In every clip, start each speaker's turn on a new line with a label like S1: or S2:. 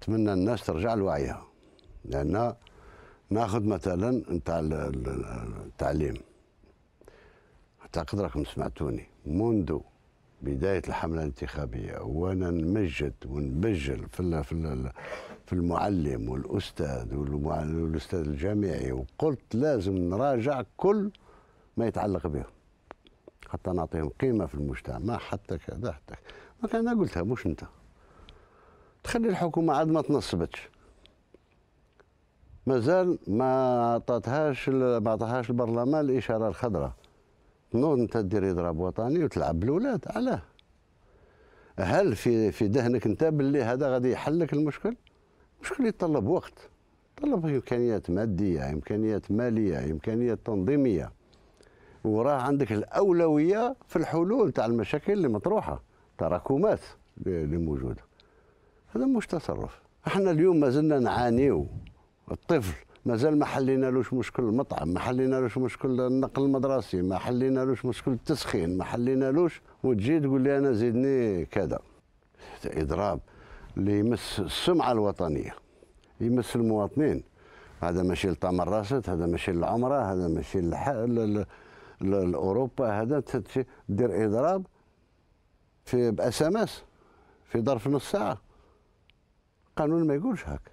S1: نتمنى الناس ترجع لوعيها لأن ناخذ مثلا نتاع التعليم أعتقد راكم سمعتوني منذ بداية الحملة الانتخابية وأنا نمجد ونبجل في في في المعلم والأستاذ والأستاذ الجامعي وقلت لازم نراجع كل ما يتعلق بهم حتى نعطيهم قيمة في المجتمع حتى كذا حتى أنا قلتها مش أنت تخلي الحكومه عاد ما تنصبتش مازال ما عطاتهاش ما عطاهاش البرلمان الاشاره الخضراء تنوض انت دير اضراب وطني وتلعب بالولاد علاه هل في في ذهنك انت باللي هذا غادي يحل لك المشكل المشكل يتطلب وقت يتطلب امكانيات ماديه امكانيات ماليه امكانيات تنظيميه وراه عندك الاولويه في الحلول تاع المشاكل اللي مطروحه تراكمات اللي موجوده هذا مش تصرف احنا اليوم ما زلنا نعانيو الطفل مازال ما حلينالوش مشكل المطعم ما حلينالوش مشكل النقل المدرسي ما حلينالوش مشكل التسخين ما حلينالوش وتجي تقول لي انا زيدني كذا اضراب اللي يمس السمعه الوطنيه يمس المواطنين هذا ماشي لتمر راست هذا ماشي للعمره هذا ماشي لاوروبا هذا تدير اضراب في باس ام اس في ظرف نص ساعه القانون ما يقولش هكا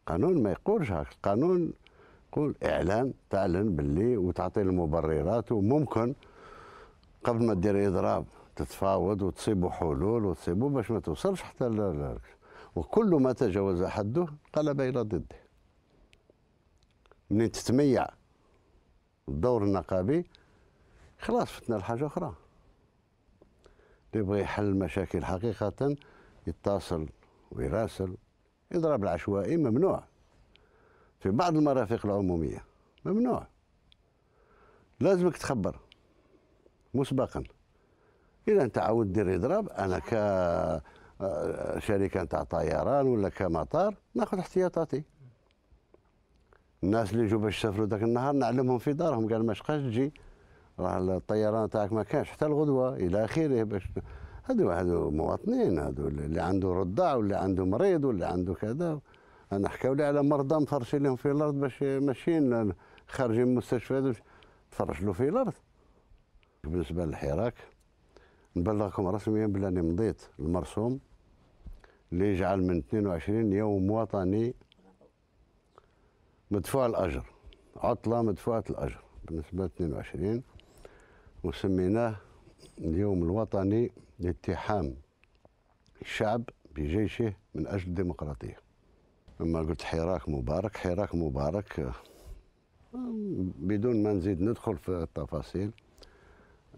S1: القانون ما يقولش هكا القانون يقول اعلان تعلن باللي وتعطي المبررات وممكن قبل ما دير اضراب تتفاوض وتصيبوا حلول وتصيبوا باش ما توصلش حتى ل... وكل ما تجاوز حده قلب الى ضده منين تتميع الدور النقابي خلاص فتنا لحاجه اخرى اللي يبغى يحل المشاكل حقيقه يتصل ويراسل يضرب العشوائي ممنوع في بعض المرافق العموميه ممنوع لازمك تخبر مسبقا اذا انت عاود دير اضراب انا ك آه، شركه نتاع طيران ولا كمطار ناخذ احتياطاتي الناس اللي جو باش يسافروا ذاك النهار نعلمهم في دارهم قال ما شقاش تجي راه الطيران تاعك ما كانش حتى الغدوه الى اخره باش هذو هذو مواطنين هذو اللي عنده رضع واللي عنده مريض واللي عنده كذا انا حكاو لي على مرضى مفرشين لهم في الارض باش ماشيين خارجين من المستشفيات تفرش له في الارض بالنسبه للحراك نبلغكم رسميا بلاني مضيت المرسوم اللي يجعل من 22 يوم وطني مدفوع الاجر عطله مدفوعه الاجر بالنسبه ل 22 وسميناه اليوم الوطني لاتحام الشعب بجيشه من أجل الديمقراطية لما قلت حراك مبارك حراك مبارك آه، بدون ما نزيد ندخل في التفاصيل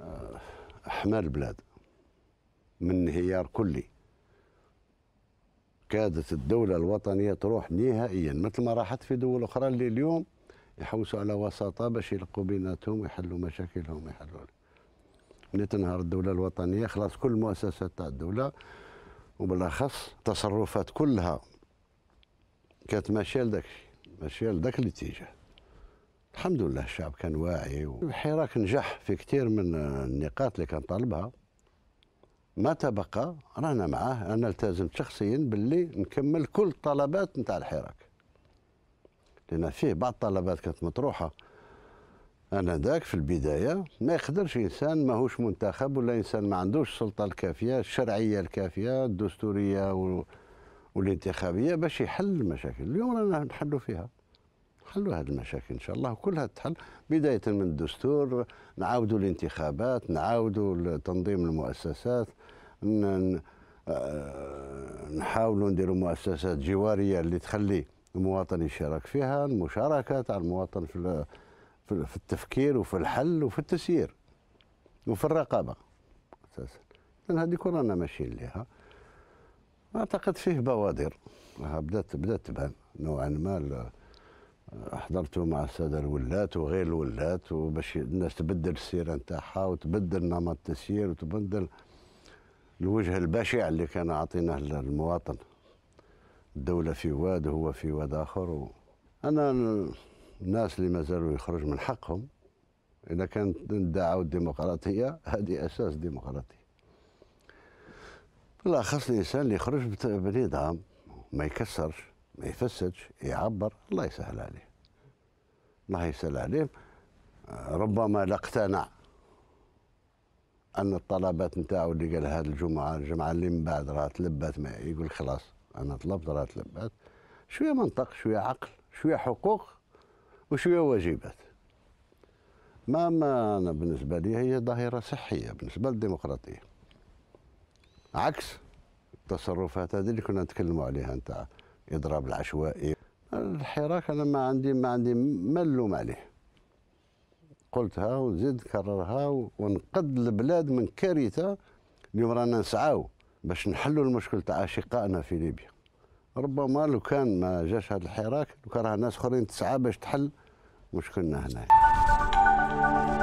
S1: آه، أحمى البلاد من انهيار كلي كادت الدولة الوطنية تروح نهائيا مثل ما راحت في دول أخرى اللي اليوم يحوسوا على وساطة باش يلقوا بيناتهم ويحلوا مشاكلهم ويحلوا ملي تنهار الدولة الوطنية خلاص كل المؤسسات تاع الدولة وبالأخص التصرفات كلها كانت ماشية لذاك الشيء ماشية لذاك الاتجاه الحمد لله الشعب كان واعي والحراك نجح في كثير من النقاط اللي كان طالبها ما تبقى رانا معاه انا التزمت شخصيا باللي نكمل كل الطلبات نتاع الحراك لان فيه بعض الطلبات كانت مطروحه انا ذاك في البدايه ما يقدرش انسان ماهوش منتخب ولا انسان ما عندوش السلطه الكافيه الشرعيه الكافيه الدستوريه والانتخابيه باش يحل المشاكل اليوم رانا نحلوا فيها نحلوا هذه المشاكل ان شاء الله كلها تحل بدايه من الدستور نعاودوا الانتخابات نعاودوا تنظيم المؤسسات آه، نحاولوا نديروا مؤسسات جواريه اللي تخلي المواطن يشارك فيها المشاركه تاع المواطن في في التفكير وفي الحل وفي التسيير وفي الرقابه اساسا هذه رانا ماشيين لها اعتقد فيه بوادر بدات بدات تبان نوعا ما حضرت مع الساده الولات وغير الولات وباش الناس تبدل السيره نتاعها وتبدل نمط التسيير وتبدل الوجه البشع اللي كان عطيناه للمواطن الدوله في واد وهو في واد اخر و... انا الناس اللي ما زالوا يخرج من حقهم إذا كانت الدعوة الديمقراطية هذه أساس ديمقراطية بالأخص الإنسان اللي يخرج بنظام ما يكسرش ما يفسدش يعبر الله يسهل عليه الله يسهل عليه ربما لا اقتنع ان الطلبات نتاعو اللي قال هذه الجمعه الجمعه اللي من بعد راه تلبات ما يقول خلاص انا طلبت راه تلبات شويه منطق شويه عقل شويه حقوق وشويه واجبات ما ما أنا بالنسبة لي هي ظاهرة صحية بالنسبة للديمقراطية عكس التصرفات هذه اللي كنا نتكلموا عليها نتاع إضراب العشوائي الحراك أنا ما عندي ما عندي ما نلوم عليه قلتها ونزيد نكررها ونقد البلاد من كارثة اليوم رانا نسعاو باش نحلوا المشكل تاع أشقائنا في ليبيا ربما لو كان ما جاش هذا الحراك لو كان ناس اخرين تسعى باش تحل وشكرنا هنا